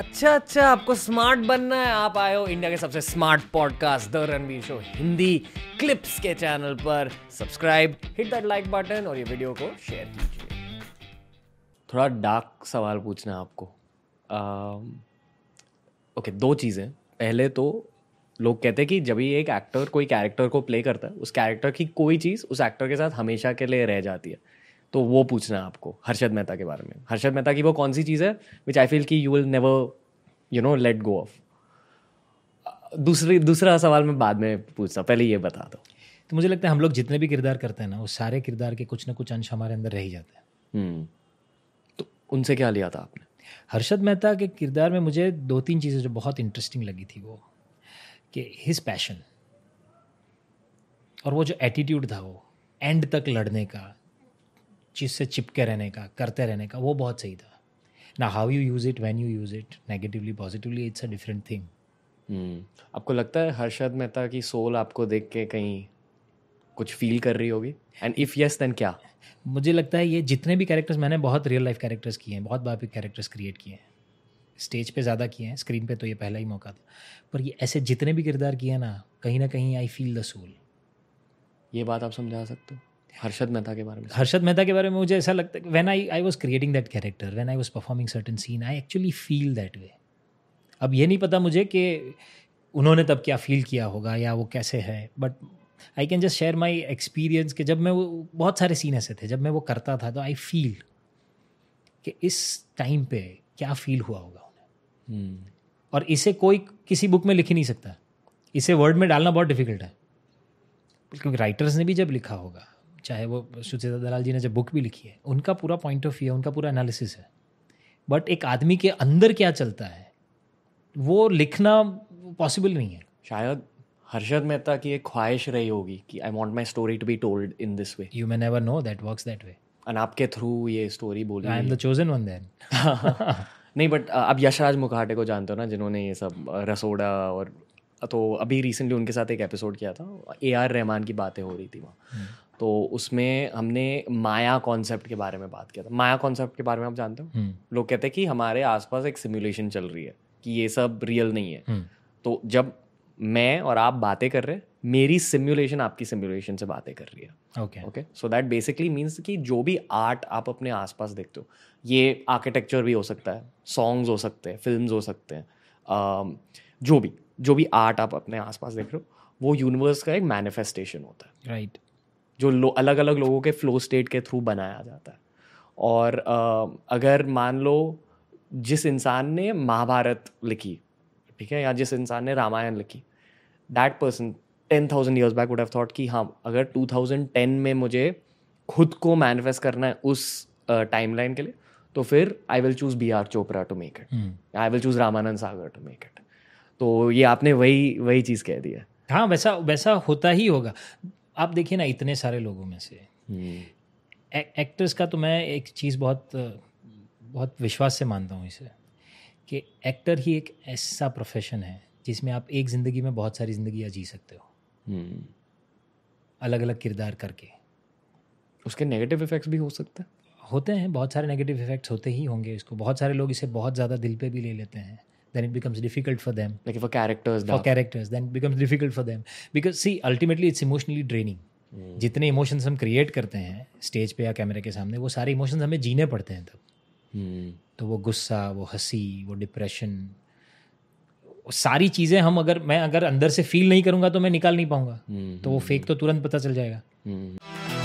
अच्छा अच्छा आपको स्मार्ट बनना है आप आए हो इंडिया के सबसे smart podcast the Ranveer show Hindi clips के चैनल पर subscribe hit that like button और ये वीडियो को शेयर कीजिए थोड़ा डार्क सवाल पूछना है आपको ओके दो चीज़ें पहले तो लोग कहते हैं कि जब भी एक एक्टर कोई कैरेक्टर को प्ले करता है उस कैरेक्टर की कोई चीज़ उस एक्टर के साथ हमेशा के लिए रह जाती है तो वो पूछना है आपको हर्षद मेहता के बारे में हर्षद मेहता की वो कौन सी चीज़ है विच आई फील कि you will never you know let go of दूसरी दूसरा सवाल मैं बाद में पूछता पहले ये बता दो तो मुझे लगता है हम लोग जितने भी किरदार करते हैं ना वो सारे किरदार के कुछ ना कुछ अंश हमारे अंदर रह ही जाते हैं हम्म, तो उनसे क्या लिया था आपने हर्षद मेहता के किरदार में मुझे दो तीन चीज़ें जो बहुत इंटरेस्टिंग लगी थी वो कि हिज पैशन और वो जो एटीट्यूड था वो एंड तक लड़ने का चीज़ से चिपके रहने का करते रहने का वो बहुत सही था ना how you use it when you use it negatively positively it's a different thing आपको लगता है हर्षद मेहता की सोल आपको देख के कहीं कुछ फील कर रही होगी एंड इफ़ यस देन क्या मुझे लगता है ये जितने भी कैरेक्टर्स मैंने बहुत रियल लाइफ कैरेक्टर्स किए हैं बहुत बार भी कैरेक्टर्स क्रिएट किए हैं स्टेज पे ज़्यादा किए हैं स्क्रीन पे तो ये पहला ही मौका था पर ये ऐसे जितने भी किरदार किए हैं ना कहीं ना कहीं आई फील द सोल ये बात आप समझा सकते हो हर्षद मेहता के बारे में हर्षद मेहता के बारे में मुझे ऐसा लगता है when I I was creating that character when I was performing certain scene I actually feel that way अब ये नहीं पता मुझे कि उन्होंने तब क्या फील किया होगा या वो कैसे है but I can just share my experience कि जब मैं वो बहुत सारे सीन ऐसे थे जब मैं वो करता था तो आई फील कि इस टाइम पे क्या फील हुआ होगा उन्हें hmm. और इसे कोई किसी बुक में लिख ही नहीं सकता इसे वर्ड में डालना बहुत डिफिकल्ट है क्योंकि राइटर्स ने भी जब लिखा होगा चाहे वो सुचेता दलाल जी ने जब बुक भी लिखी है उनका पूरा पॉइंट ऑफ व्यू है उनका पूरा एनालिसिस है बट एक आदमी के अंदर क्या चलता है वो लिखना पॉसिबल नहीं है शायद हर्षद मेहता की एक ख्वाहिश रही होगी कि I want my story to be told in this way you may never know that work that way and आपके थ्रू ये स्टोरी बोली I am the chosen one then नहीं बट आप यशराज मुखाटे को जानते हो ना जिन्होंने ये सब रसोड़ा और तो अभी रिसेंटली उनके साथ एक एपिसोड किया था ए आर रहमान की बातें हो रही थी वहाँ हम्म। तो उसमें हमने माया कॉन्सेप्ट के बारे में बात किया था माया कॉन्सेप्ट के बारे में आप जानते हो हम्म। लोग कहते हैं कि हमारे आसपास एक सिमुलेशन चल रही है कि ये सब रियल नहीं है हम्म। तो जब मैं और आप बातें कर रहे मेरी सिमुलेशन आपकी सिमुलेशन से बातें कर रही है okay okay so that basically means कि जो भी आर्ट आप अपने आसपास देखते हो ये आर्किटेक्चर भी हो सकता है सॉन्ग्स हो सकते हैं फिल्म हो सकते हैं um, जो भी जो भी आर्ट आप अपने आसपास देख रहे हो वो यूनिवर्स का एक मैनिफेस्टेशन होता है राइट right. जो लो, अलग अलग लोगों के फ्लो स्टेट के थ्रू बनाया जाता है और आ, अगर मान लो जिस इंसान ने महाभारत लिखी ठीक है या जिस इंसान ने रामायण लिखी that person ten thousand years back would have thought कि हाँ अगर टू थाउजेंड टेन में मुझे खुद को मैनिफेस्ट करना है उस टाइम uh, लाइन के लिए तो फिर I will choose B R Chopra to make it I will choose Ramanand Sagar to make it तो ये आपने वही वही चीज़ कह दिया हाँ वैसा वैसा होता ही होगा आप देखिए ना इतने सारे लोगों में से हम्म। एक्टर्स का तो मैं एक चीज़ बहुत बहुत विश्वास से मानता हूँ इसे कि एक्टर ही एक ऐसा प्रोफेशन है जिसमें आप एक ज़िंदगी में बहुत सारी ज़िंदगियाँ जी सकते हो हम्म। अलग अलग किरदार करके उसके नेगेटिव इफ़ेक्ट्स भी हो सकते हैं होते हैं बहुत सारे नेगेटिव इफ़ेक्ट्स होते ही होंगे इसको बहुत सारे लोग इसे बहुत ज़्यादा दिल पे भी ले लेते हैं then it becomes difficult for them like if a character is dark. for characters then it becomes difficult for them because see ultimately it's emotionally draining hmm. जितने इमोशंस हम क्रिएट करते हैं स्टेज पे या कैमरे के सामने वो सारे इमोशंस हमें जीने पड़ते हैं तब hmm. तो वो गुस्सा वो हंसी वो डिप्रेशन सारी चीज़ें हम अगर मैं अगर अंदर से फील नहीं करूँगा तो मैं निकाल नहीं पाऊँगा hmm. तो वो फेक तो तुरंत पता चल जाएगा